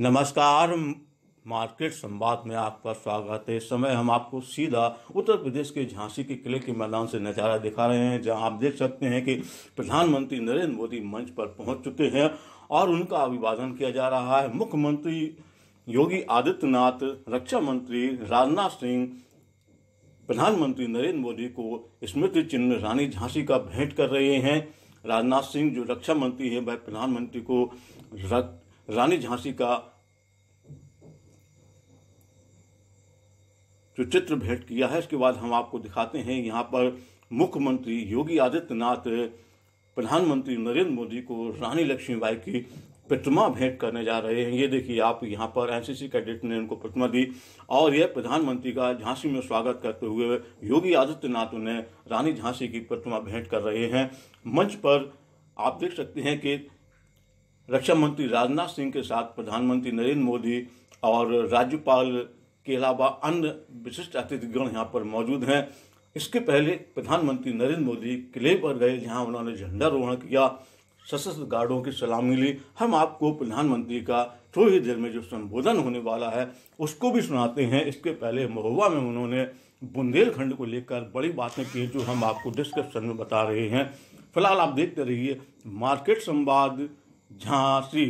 नमस्कार मार्केट संवाद में आपका स्वागत है इस समय हम आपको सीधा उत्तर प्रदेश के झांसी के किले के मैदान से नज़ारा दिखा रहे हैं जहां आप देख सकते हैं कि प्रधानमंत्री नरेंद्र मोदी मंच पर पहुंच चुके हैं और उनका अभिवादन किया जा रहा है मुख्यमंत्री योगी आदित्यनाथ रक्षा मंत्री राजनाथ सिंह प्रधानमंत्री नरेंद्र मोदी को स्मृति चिन्ह रानी झांसी का भेंट कर रहे हैं राजनाथ सिंह जो रक्षा मंत्री हैं वह प्रधानमंत्री को रक, रानी झांसी का जो चित्र भेंट किया है इसके बाद हम आपको दिखाते हैं यहाँ पर मुख्यमंत्री योगी आदित्यनाथ प्रधानमंत्री नरेंद्र मोदी को रानी लक्ष्मीबाई की प्रतिमा भेंट करने जा रहे हैं ये देखिए आप यहाँ पर एनसीसी कैडेट ने उनको प्रतिमा दी और यह प्रधानमंत्री का झांसी में स्वागत करते हुए योगी आदित्यनाथ उन्हें रानी झांसी की प्रतिमा भेंट कर रहे हैं मंच पर आप देख सकते हैं कि रक्षा मंत्री राजनाथ सिंह के साथ प्रधानमंत्री नरेंद्र मोदी और राज्यपाल के अलावा अन्य विशिष्ट अतिथिगण यहाँ पर मौजूद हैं इसके पहले प्रधानमंत्री नरेंद्र मोदी किले पर गए जहाँ उन्होंने झंडारोहण किया सशस्त्र गार्डों की सलामी ली हम आपको प्रधानमंत्री का थोड़ी देर में जो संबोधन होने वाला है उसको भी सुनाते हैं इसके पहले महुआ में उन्होंने बुंदेलखंड को लेकर बड़ी बातें की जो हम आपको डिस्क्रिप्शन में बता रहे हैं फिलहाल आप देखते रहिए मार्केट संवाद झांसी